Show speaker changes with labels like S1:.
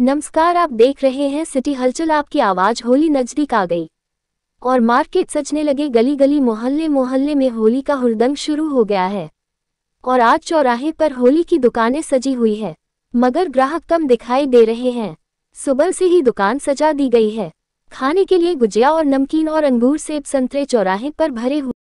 S1: नमस्कार आप देख रहे हैं सिटी हलचल आपकी आवाज होली नजदीक आ गई और मार्केट सजने लगे गली गली मोहल्ले मोहल्ले में होली का हुरदंग शुरू हो गया है और आज चौराहे पर होली की दुकानें सजी हुई है मगर ग्राहक कम दिखाई दे रहे हैं सुबह से ही दुकान सजा दी गई है खाने के लिए गुजिया और नमकीन
S2: और अंगूर सेब संतरे चौराहे पर भरे हुए